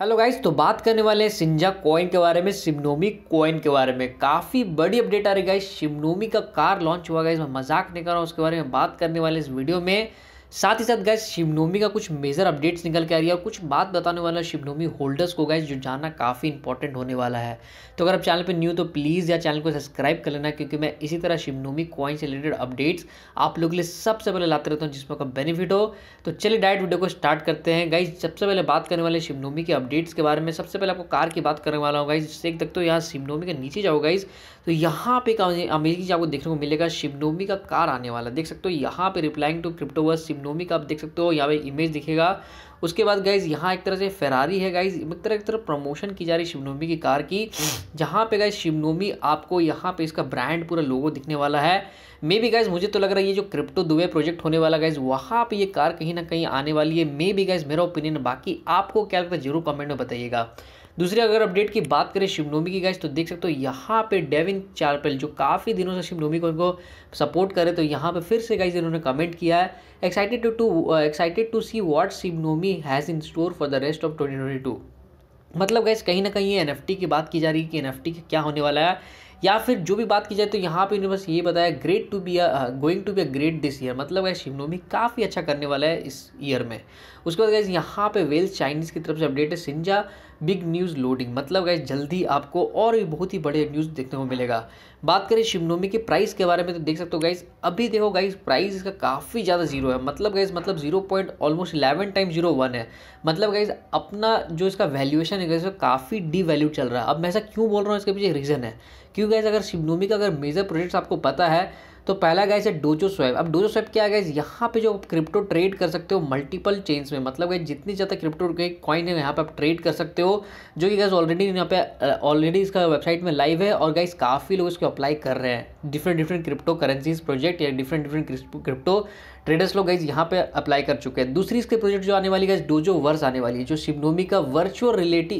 hello guys तो बात करने वाले हैं सिंजा कॉइन के बारे में सिमनोमी कॉइन के बारे में काफ़ी बड़ी अपडेट आ रही गाइस सिमनोमी का कार लॉन्च हुआ गाइस मैं मजाक नहीं कर रहा हूँ उसके बारे में बात करने वाले इस वीडियो में साथ ही साथ गैस शिवनोमी का कुछ मेजर अपडेट्स निकल के आ रही है और कुछ बात बताने वाला शिवनोमी होल्डर्स को गैस जो जानना काफ़ी इंपॉर्टेंट होने वाला है तो अगर आप चैनल पर न्यू तो प्लीज़ या चैनल को सब्सक्राइब कर लेना क्योंकि मैं इसी तरह शिवनोमी कॉइन से रिलेटेड अपडेट्स आप लोग के लिए सबसे पहले लाते रहता हूँ जिसमें का बेनिफिट हो तो चलिए डायरेक्ट वीडियो को स्टार्ट करते हैं गाइज सबसे पहले बात करने वाले शिवनोमी के अपडेट्स के बारे में सबसे पहले आपको कार की बात करने वाला हूँ गाइज एक तक तो यहाँ शिवनोमी के नीचे जाओ गाइज तो यहाँ पे एक आपको देखने को मिलेगा शिवनोमी का कार आने वाला देख सकते हो यहाँ पे replying to Cryptoverse Shibnobi का आप देख सकते हो यहाँ पे इमेज दिखेगा उसके बाद गाइज यहाँ एक तरह से फेरारी है गाइज एक तरह एक तरह प्रमोशन की जा रही है शिवनोमी की कार की जहाँ पे गाइज शिवनोमी आपको यहाँ पे इसका ब्रांड पूरा लोगो दिखने वाला है मे बी गाइज मुझे तो लग रहा है ये जो क्रिप्टो दुबे प्रोजेक्ट होने वाला गाइज वहाँ पे ये कार कहीं ना कहीं आने वाली है मे बी गाइज मेरा ओपिनियन बाकी आपको क्या लगता है जरूर कमेंट में बताइएगा दूसरी अगर अपडेट की बात करें शिवनोमी की गैस तो देख सकते हो यहाँ पे डेविन चारपेल जो काफ़ी दिनों से शिवनोमी को इनको सपोर्ट करे तो यहाँ पे फिर से गाइज इन्होंने कमेंट किया है excited to to excited to see what Shibnobi has in store for the rest of twenty मतलब गैस कहीं ना कहीं ये एन की बात की जा रही है कि एन का क्या होने वाला है या फिर जो भी बात की जाए तो यहाँ पे इन्होंने बस ये बताया great to be going to be a great this year मतलब गैस शिवनोमी काफ़ी अच्छा करने वाला है इस ईयर में उसके बाद गैस यहाँ पे वेल्स चाइनीज़ की तरफ से अपडेट है सिंजा बिग न्यूज़ लोडिंग मतलब गाइज जल्दी आपको और भी बहुत ही बड़े न्यूज़ देखने को मिलेगा बात करें शिवनोमी के प्राइस के बारे में तो देख सकते हो गाइज अभी देखो गाइज प्राइस इसका काफ़ी ज़्यादा जीरो है मतलब गाइज मतलब zero point almost eleven time zero one है मतलब गाइज अपना जो इसका वैल्यूएशन है गाइज काफ़ी डी वैल्यू चल रहा है अब मैं ऐसा क्यों बोल रहा हूँ इसके पीछे रीज़न है क्योंकि गाइज अगर शिवनोमी का अगर मेजर प्रोजेक्ट्स आपको पता है तो पहला गैस है डोजो स्वैप अब डोजो स्वैप क्या गैस यहाँ पे जो आप क्रिप्टो ट्रेड कर सकते हो मल्टीपल चेन्स में मतलब गैस जितनी ज़्यादा क्रिप्टो के कॉइन है यहाँ पे आप ट्रेड कर सकते हो जो कि गैस ऑलरेडी यहाँ पे ऑलरेडी इसका वेबसाइट में लाइव है और गैस काफ़ी लोग इसको अप्लाई कर रहे हैं different different crypto currencies project या डिफरेंट डिफरेंट क्रिप्टो ट्रेडर्स लोग गाइज यहाँ पे अप्लाई कर चुके हैं दूसरी इसके प्रोजेक्ट जो आने वाली गाइज डोजो वर्स आने वाली है जो शिवनोमी का virtual reality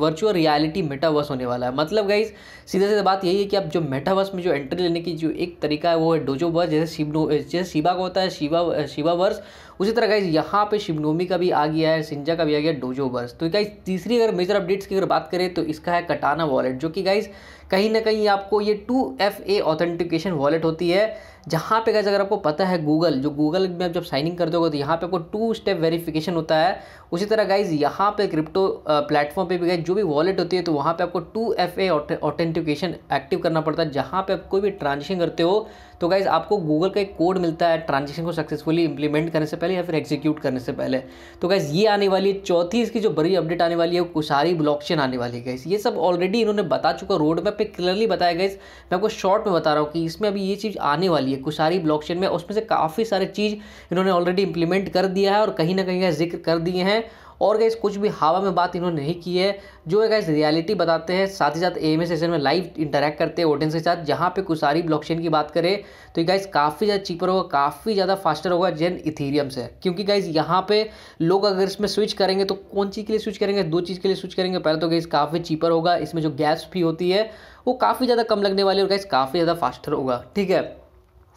virtual reality metaverse होने वाला है मतलब गाइज सीधे सीधे बात यही है कि आप जो मेटावर्स में जो एंट्री लेने की जो एक तरीका है वो है डोजो वर्स जैसे शिवनो जैसे शिवा का होता है शिवा शिवा वर्स उसी तरह गाइज यहाँ पे शिवनोमी का भी आ गया है सिंजा का भी आ गया डोजो बर्स तो गाइज तीसरी अगर मेजर अपडेट्स की अगर बात करें तो इसका है कटाना वॉलेट जो कि गाइज कहीं ना कहीं आपको ये two F A authentication wallet होती है जहाँ पे गाइज अगर आपको पता है गूगल जो गूगल में आप जब साइनिंग कर दोगे तो यहाँ पे आपको टू स्टेप वेरिफिकेशन होता है उसी तरह गाइज यहाँ पे क्रिप्टो प्लेटफॉर्म पे भी गाइज जो भी वॉलेट होती है तो वहाँ पे आपको two F A authentication active करना पड़ता है जहाँ पे आप कोई भी ट्रांजेक्शन करते हो तो गाइज आपको गूगल का एक कोड मिलता है ट्रांजेक्शन को सक्सेसफुली इंप्लीमेंट करने से पहले पहले या फिर एग्जीक्यूट करने से पहले तो गैस ये आने वाली है चौथी इसकी जो बड़ी अपडेट आने वाली है वो कुशारी ब्लॉकचेन आने वाली है गैस ये सब ऑलरेडी इन्होंने बता चुका रोड मैप पर क्लियरली बताया गया मैं आपको शॉर्ट में बता रहा हूँ कि इसमें अभी ये चीज़ आने वाली है कुशारी ब्लॉक में उसमें से काफ़ी सारे चीज़ इन्होंने ऑलरेडी इंप्लीमेंट कर दिया है और कहीं ना कहीं जिक्र कर दिए हैं और गैस कुछ भी हवा में बात इन्होंने नहीं की है जो है गैस रियलिटी बताते हैं साथ ही साथ एम सेशन में लाइव इंटरेक्ट करते हैं ऑडियंस के साथ जहाँ पे सारी ब्लॉकचेन की बात करें तो गैस काफ़ी ज़्यादा चीपर होगा काफ़ी ज़्यादा फास्टर होगा जेन इथीरियम से क्योंकि गैस यहाँ पर लोग अगर इसमें स्विच करेंगे तो कौन चीज़ के लिए स्विच करेंगे दो चीज़ के लिए स्विच करेंगे पहले तो गैस काफ़ी चीपर होगा इसमें जो गैस फी होती है वो काफ़ी ज़्यादा कम लगने वाली और गैस काफ़ी ज़्यादा फास्टर होगा ठीक है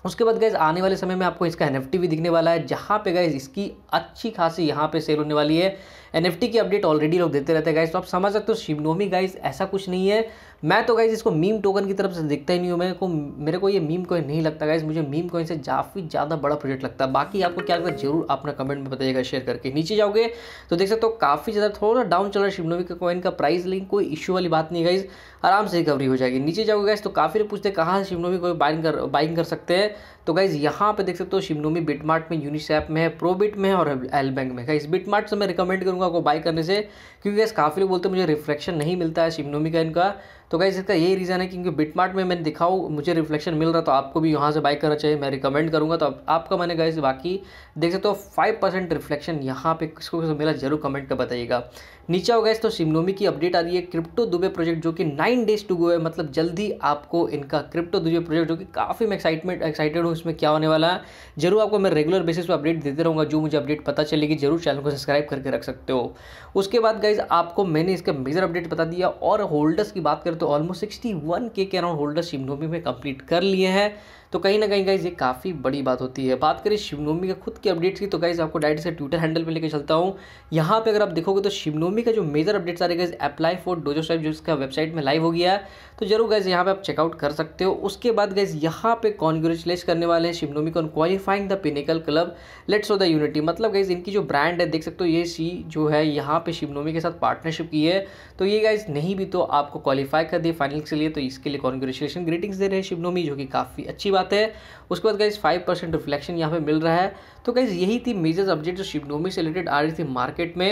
उसके बाद गैस आने वाले समय में आपको इसका एन भी दिखने वाला है जहाँ पे गैस इसकी अच्छी खासी यहाँ पे सेल होने वाली है एन की अपडेट ऑलरेडी लोग देते रहते हैं गाइज तो आप समझ सकते हो शिवनोमी गाइज ऐसा कुछ नहीं है मैं तो गाइज इसको मीम टोकन की तरफ से देखता ही नहीं हूँ मेरे को मेरे को ये मीम कोइन नहीं लगता गाइज मुझे मीम कॉइन से काफ़ी ज़्यादा बड़ा प्रोजेक्ट लगता है बाकी आपको क्या लगता है जरूर अपना कमेंट में बताइएगा शेयर करके नीचे जाओगे तो देख सकते हो काफ़ी ज़्यादा थोड़ा डाउन चल रहा है शिवनोमी का कॉइन का प्राइस लेकिन कोई इशू वाली बात नहीं गाइज आराम से रिकवरी हो जाएगी नीचे जाओगे गाइज तो काफ़ी लोग पूछते हैं कहाँ शिवनोमी को बाइंग कर बाइंग कर सकते हैं तो गाइज यहाँ पर देख सकते हो शिवनोमी बिटमार्ट में यूनिसेप में है प्रोबिट में है और एल बैंक में गाइज बिटमार्ट से मैं रिकमेंड करूँगा करूँगा आपको बाई करने से क्योंकि गैस काफ़ी लोग बोलते हैं मुझे रिफ्लेक्शन नहीं मिलता है शिमनोमी का इनका तो गैस इसका यही रीज़न है क्योंकि बिटमार्ट में मैंने दिखाऊँ मुझे रिफ्लेक्शन मिल रहा तो आपको भी यहाँ से बाई करना चाहिए मैं रिकमेंड करूँगा तो आपका मैंने गैस बाकी देख सकते हो फाइव परसेंट रिफ्लेक्शन यहाँ पे किसको किसको मिला जरूर कमेंट कर बताइएगा नीचे हो गैस तो शिमनोमी की अपडेट आ रही है क्रिप्टो दुबे प्रोजेक्ट जो कि नाइन डेज टू गो है मतलब जल्दी आपको इनका क्रिप्टो दुबे प्रोजेक्ट जो कि काफ़ी मैं एक्साइटमेंट एक्साइटेड हूँ इसमें क्या होने वाला है जरूर आपको मैं रेगुलर बेसिस पर अपडेट देते रहूँगा जो मुझे अपडेट पता चलेगी जरूर चैनल को सब्सक्राइब करके रख सकते हो सकते हो उसके बाद गाइज आपको मैंने इसका मेजर अपडेट बता दिया और होल्डर्स की बात करें तो ऑलमोस्ट सिक्सटी वन के अराउंड होल्डर्स शिमनोमी में कंप्लीट कर लिए हैं तो कहीं ना कहीं गाइज ये काफ़ी बड़ी बात होती है बात करें शिवनोमी का खुद के अपडेट्स की तो गाइज आपको डायरेक्ट से ट्विटर हैंडल पर लेकर चलता हूँ यहाँ पे अगर आप देखोगे तो शिवनोमी का जो मेजर अपडेट्स आ रहे गाइज अप्लाई फॉर डोजो साइब जो इसका वेबसाइट में लाइव हो गया है तो जरूर गाइज यहाँ पे आप चेकआउट कर सकते हो उसके बाद गाइज यहाँ पे कॉन्ग्रेचुलेट करने वाले हैं Shibnobi coin qualifying the pinnacle club let's of the unity मतलब गाइज इनकी जो ब्रांड है देख सकते हो ये सी जो है यहाँ पे शिवनोमी के साथ पार्टनरशिप की है तो ये गाइज नहीं भी तो आपको क्वालिफाई कर दिए फाइनल के लिए तो इसके लिए कॉन्ग्रेचुलेशन ग्रीटिंग्स दे रहे हैं शिवनोमी जो कि काफ़ी अच्छी बात बात हैं उसके बाद गाइज फाइव परसेंट रिफ्लेक्शन यहाँ पे मिल रहा है तो गाइज यही थी मेजर अपडेट जो शिवनोमी से रिलेटेड आ रही थी मार्केट में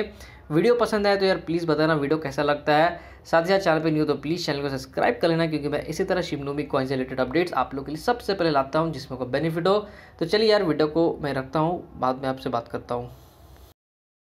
वीडियो पसंद आए तो यार प्लीज़ बताना वीडियो कैसा लगता है साथ ही साथ चैनल पे नहीं हो तो प्लीज़ चैनल को सब्सक्राइब कर लेना क्योंकि मैं इसी तरह शिवनोमी कॉइन से रिलेटेड अपडेट्स आप लोग के लिए सबसे पहले लाता हूँ जिसमें को बेनिफिट हो तो चलिए यार वीडियो को मैं रखता हूँ बाद में आपसे बात करता हूँ